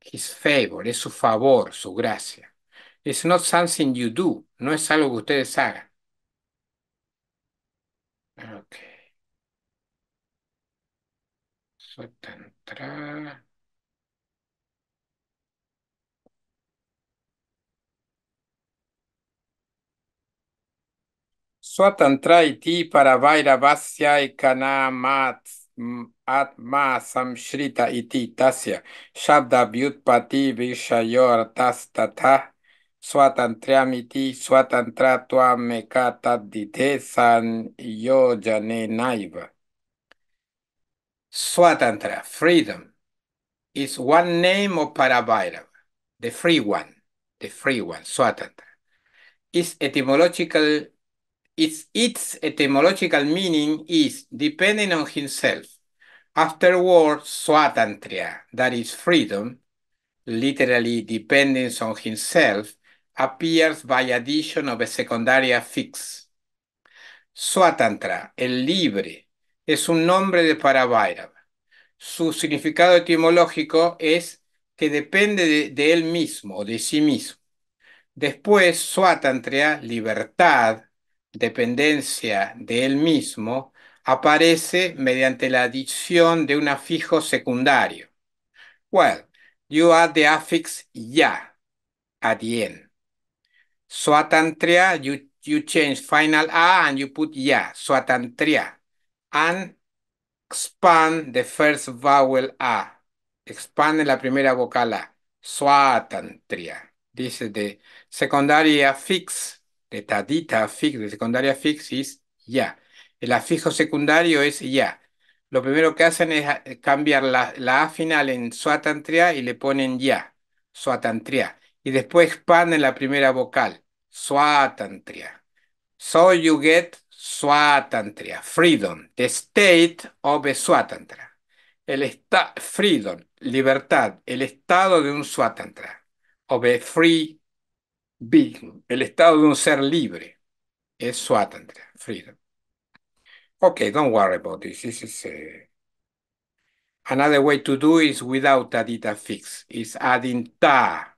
[SPEAKER 1] his favor, es su favor, su gracia. Es not something you no es algo que ustedes hagan. Ok. Sotantra. Swatantra iti para vaira vasya y kanamat. आत्मा संश्रित इति तस्य शब्द व्युत्पत्ति विषय तथा स्वतंत्र स्वतंत्र तदिधे संयोजन नाइव स्वतंत्र freedom is one name of Parabhairava the free one the free one स्वतंत्र इस एटिमोलॉजिकल Its, its etymological meaning is depending on himself. Afterward, swatantrya, that is freedom, literally dependence on himself, appears by addition of a secondary affix. Swatantra, el libre, es un nombre de Paravairava. Su significado etimológico es que depende de, él mismo, de sí mismo. Después, Swatantria, libertad, dependencia de él mismo, aparece mediante la adición de un afijo secundario. Well, you add the affix ya at the end. Suatantria, you, you change final a and you put ya, suatantria. and expand the first vowel a. Expand la primera vocal a. suatantria. This is the secondary affix de tadita fix de secundaria fix es ya. El afijo secundario es ya. Lo primero que hacen es eh, cambiar la, A final en suatantria y le ponen ya, suatantria. Y después expanden la primera vocal, suatantria. So you get Swatantria, freedom, the state of Swatantra. El estado. freedom, libertad, el estado de un Swatantra. Of free el estado de un ser libre, es Swatantra, freedom. Ok, don't worry about this. This is eh, another way to do is without a fix, is adding ta.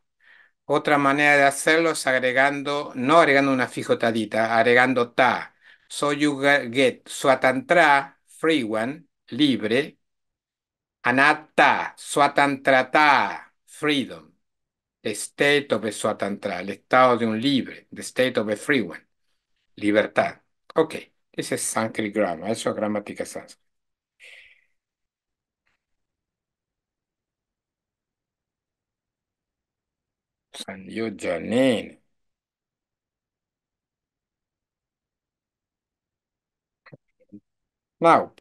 [SPEAKER 1] Otra manera de hacerlo es agregando, no agregando una fijo tadita, agregando ta. So you get Swatantra, free one, libre, anatta, ta freedom. State of Swatantra, el estado de un libre, the state of a free one, libertad. Ok, ese es Sanskrit grammar, eso es gramática sánscrita. Janine. Now,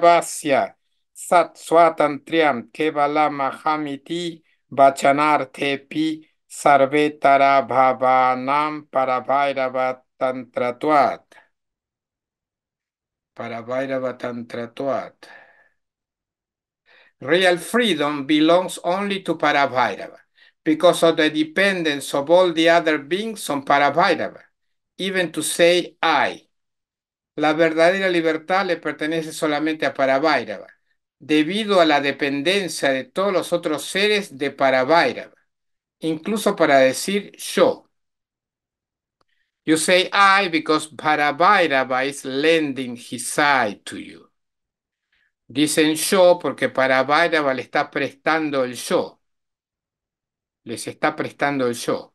[SPEAKER 1] basia Sat Swatantriam Kevala Mahamiti parabhairava सर्वेतराभावानां Parabhairava Paravairava Real freedom belongs only to Paravairava because of the dependence of all the other beings on Paravairava, even to say I. La verdadera libertad le pertenece solamente a Paravairava debido a la dependencia de todos los otros seres de Parabairava, incluso para decir yo. You say I because Parabairava is lending his eye to you. Dicen yo porque Parabairava le está prestando el yo. Les está prestando el yo.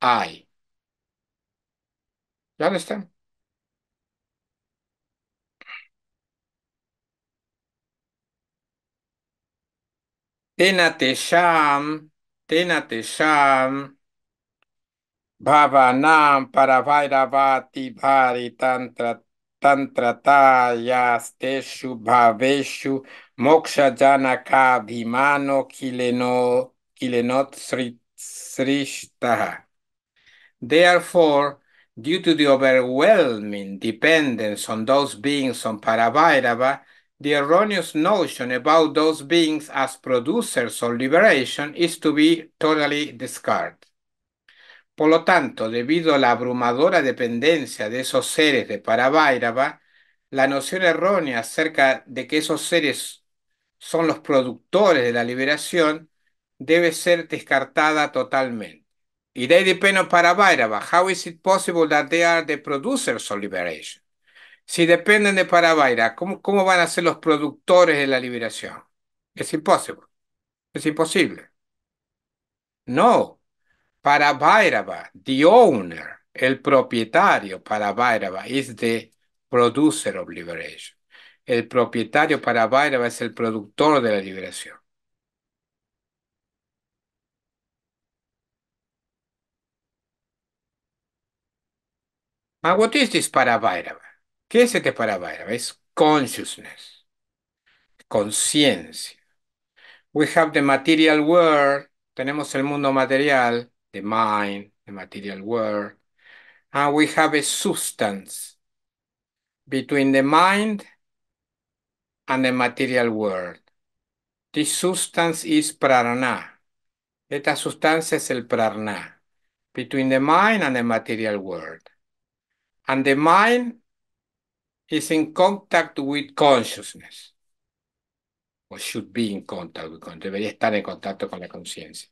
[SPEAKER 1] I. You están Tinati sham, tinati sham. Bhavanam Paravairavati Bhari Tantra Tantratayasteshu Bhaveshu Moksha Janaka Bhimano Kileno Kilenot Srishtaha. Therefore, due to the overwhelming dependence on those beings on Paravairava, The erroneous notion about those beings as producers of liberation is to be totally discarded. Por lo tanto, debido a la abrumadora dependencia de esos seres de Paravairava, la noción errónea acerca de que esos seres son los productores de la liberación debe ser descartada totalmente. Y de Paravairava. How is it possible that they are the producers of liberation? si dependen de Parabaira, ¿cómo, van a ser los productores de la liberación? Es imposible. Es imposible. No. Parabairava, the owner, el propietario para Parabairava is the producer of liberation. El propietario para Parabairava es el productor de la liberación. But what is this ¿Qué es este Es consciousness, conciencia. We have the material world, tenemos el mundo material, the mind, the material world. And we have a substance between the mind and the material world. This substance is prana. Esta sustancia es el prana. Between the mind and the material world. And the mind is in contact with consciousness. O should be in contact with consciousness. Debería estar en contacto con la conciencia.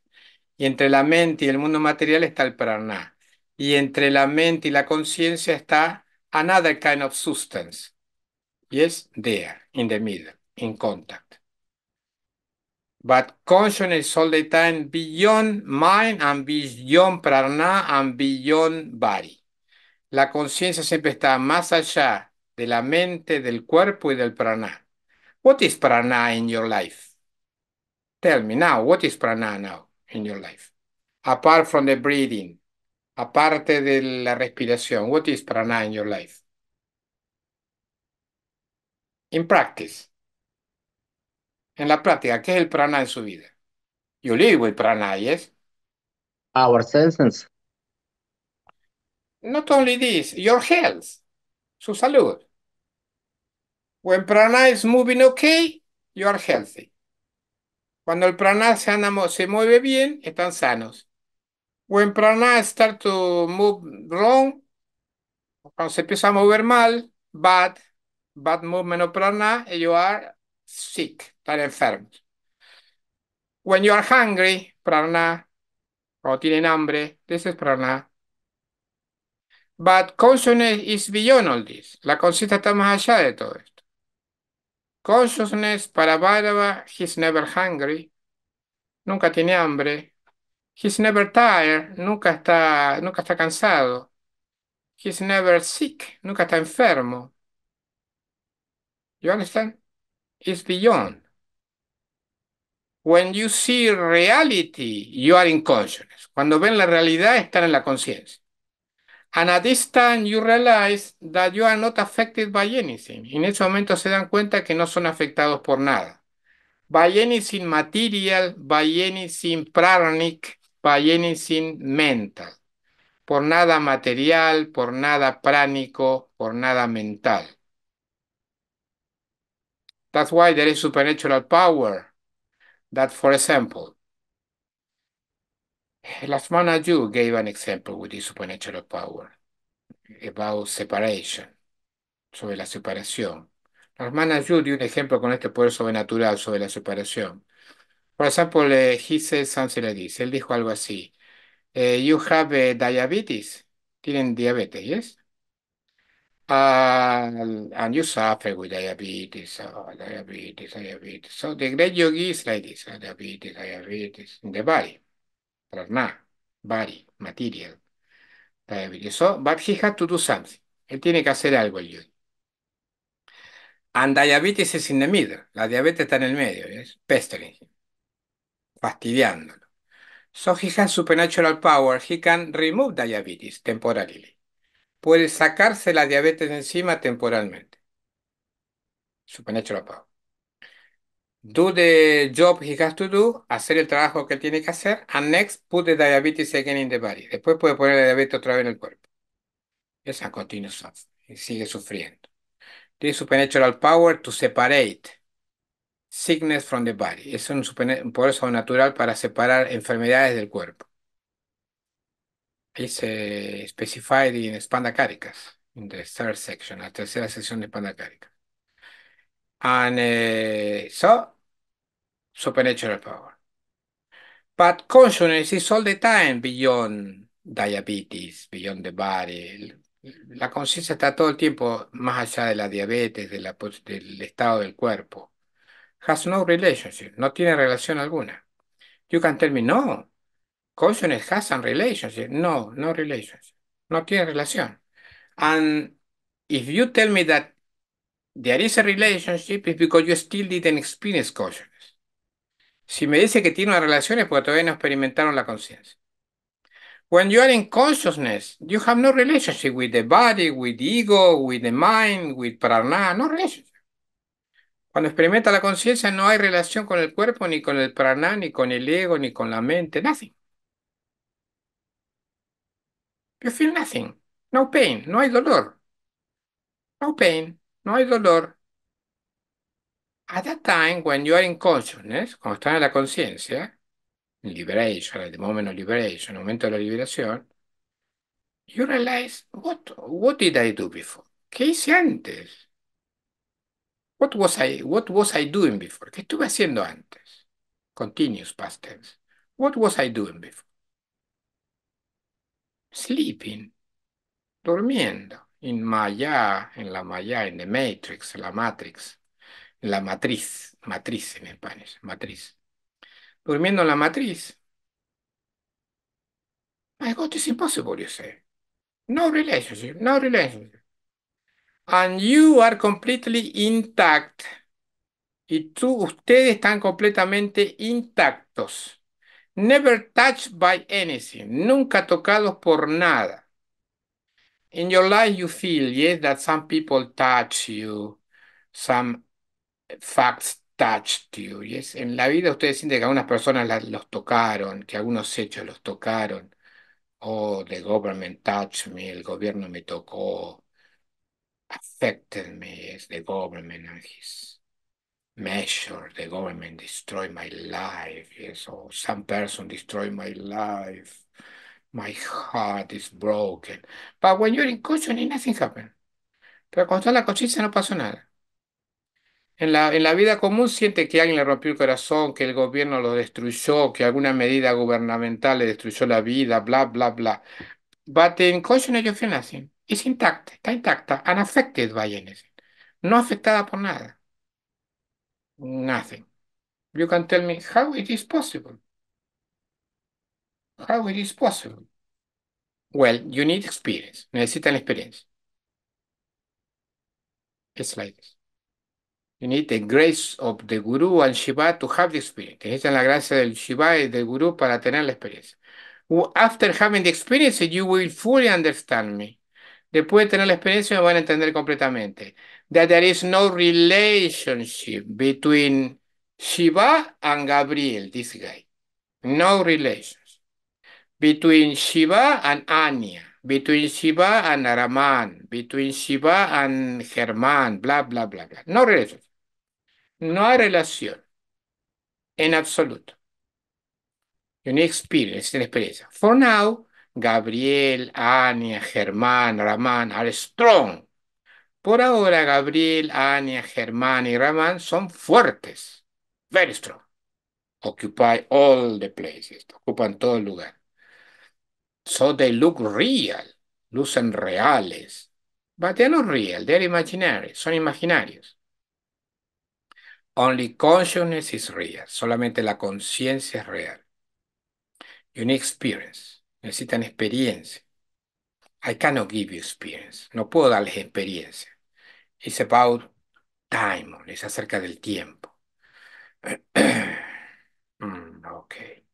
[SPEAKER 1] Y entre la mente y el mundo material está el prana. Y entre la mente y la conciencia está another kind of substance. Yes, there, in the middle, in contact. But consciousness is all the time beyond mind and beyond prana and beyond body. La conciencia siempre está más allá de la mente, del cuerpo y del prana. What is prana in your life? Tell me now, what is prana now in your life? Apart from the breathing, aparte de la respiración, what is prana in your life? In practice. En la práctica, ¿qué es el prana en su vida? You live with prana, yes? Our senses. Not only this, your health, su salud. When prana is moving okay, you are healthy. Cuando el prana se, se mueve bien, están sanos. When prana start to move wrong, cuando se empieza a mover mal, bad, bad movement of prana, you are sick, están enfermos. When you are hungry, prana, cuando tienen hambre, this is prana. But consciousness is beyond all this. La conciencia está más allá de todo esto. Consciousness para Bhairava, he's never hungry. Nunca tiene hambre. He's never tired. Nunca está, nunca está cansado. He's never sick. Nunca está enfermo. You understand? It's beyond. When you see reality, you are in consciousness. Cuando ven la realidad, están en la conciencia. And at this time you realize that you are not affected by anything. En ese momento se dan cuenta que no son afectados por nada. By anything material, by anything pranic, by anything mental. Por nada material, por nada pránico, por nada mental. That's why there is supernatural power. That, for example, hermana Yu gave an example with this supernatural power about separation, sobre la separación. Lafman Yu dio un ejemplo con este poder sobrenatural sobre la separación. Por ejemplo, he said something like this. Él dijo algo así. Eh, you have eh, diabetes. Tienen diabetes, ¿yes? and you suffer with diabetes, oh, diabetes, diabetes. So the great yogi is like this, ah, diabetes, diabetes, in the body nada, bari, material. So, but he has to do something. Él tiene que hacer algo, el And diabetes is in the middle. La diabetes está en el medio. Es pestering Fastidiándolo. So he has supernatural power. He can remove diabetes temporarily. Puede sacarse la diabetes encima temporalmente. Supernatural power. Do the job he has to do, hacer el trabajo que tiene que hacer. And next, put the diabetes again in the body. Después puede poner la diabetes otra vez en el cuerpo. Es a Y sigue sufriendo. This supernatural power to separate sickness from the body. Es un, un poder sobrenatural para separar enfermedades del cuerpo. Es specified in Spandacáricas, in the third section, la tercera sección de Spandacáricas. And uh, so supernatural power. But consciousness is all the time beyond diabetes, beyond the body. La conciencia está todo el tiempo más allá de la diabetes, de la, del estado del cuerpo. Has no relationship, no tiene relación alguna. You can tell me, no, consciousness has some relationship. No, no relationship. No tiene relación. And if you tell me that there is a relationship, it's because you still didn't experience consciousness. Si me dice que tiene una relación es porque todavía no experimentaron la conciencia. When you are in consciousness, you have no relationship with the body, with the ego, with the mind, with prana, no relationship. Cuando experimenta la conciencia no hay relación con el cuerpo, ni con el prana, ni con el ego, ni con la mente, nothing. You feel nothing, no pain, no hay dolor. No pain, no hay dolor, At that time, when you are in consciousness, cuando estás en la conciencia, liberation, at the moment of liberation, momento de la liberación, you realize, what, what did I do before? ¿Qué hice antes? What was I, what was I doing before? ¿Qué estuve haciendo antes? Continuous past tense. What was I doing before? Sleeping, durmiendo, in Maya, en la Maya, in the Matrix, la Matrix, la matriz, matriz en español, matriz. Durmiendo en la matriz. My God, it's impossible, you say. No relationship, no relationship. And you are completely intact. Y tú, ustedes están completamente intactos. Never touched by anything. Nunca tocados por nada. In your life, you feel, yes, that some people touch you, some facts touched you. yes En la vida ustedes sienten que algunas personas los tocaron, que algunos hechos los tocaron. Oh, the government touched me, el gobierno me tocó. Affected me, the government and his measure. The government destroyed my life, yes, or some person destroyed my life. My heart is broken. But when you're in nada nothing happened. Pero cuando está la conciencia no pasó nada. En la, vida común siente que alguien le rompió el corazón, que el gobierno lo destruyó, que alguna medida gubernamental le destruyó la vida, bla, bla, bla. But in cautionary no is intact, está intacta, unaffected by anything. No afectada por nada. Nothing. You can tell me how it is possible. How it is possible. Well, you need experience. Necesitan experiencia. It's like You need the grace of the Guru and Shiva to have the experience. la gracia del Shiva y del Guru para tener la experiencia. After having the experience, you will fully understand me. Después de tener la experiencia, me van a entender completamente. That there is no relationship between Shiva and Gabriel, this guy. No relations. Between Shiva and Anya. between Shiva and Araman, between Shiva and Germán, blah blah blah bla. No relations. No hay relación en absoluto. need experience, experiencia. For now, Gabriel, Ania, Germán, Ramán are strong. Por ahora, Gabriel, Ania, Germán y Ramán son fuertes. Very strong. Occupy all the places. Ocupan todo el lugar. So they look real. Lucen reales. But they're not real. They're imaginary. Son imaginarios. Only consciousness is real. Solamente la conciencia es real. You need experience. Necesitan experiencia. I cannot give you experience. No puedo darles experiencia. It's about time. Es acerca del tiempo. *clears throat* Mm, okay.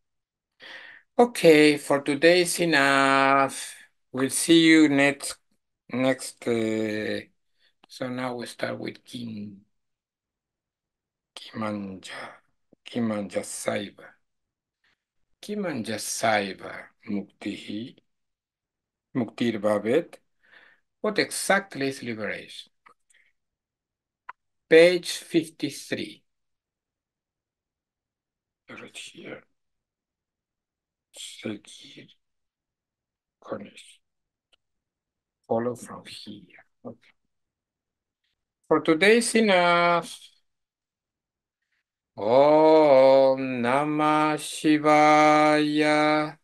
[SPEAKER 1] Okay, for today is enough. We'll see you next next. Eh, so now we start with King. Kimanja, Kimanja Saiva. Kimanja Saiva Muktihi, Muktir Bhavet. What exactly is liberation? Page 53. Right here. Seguir. Cornish. Follow from here. Okay. For today's enough. オーナマシバヤ。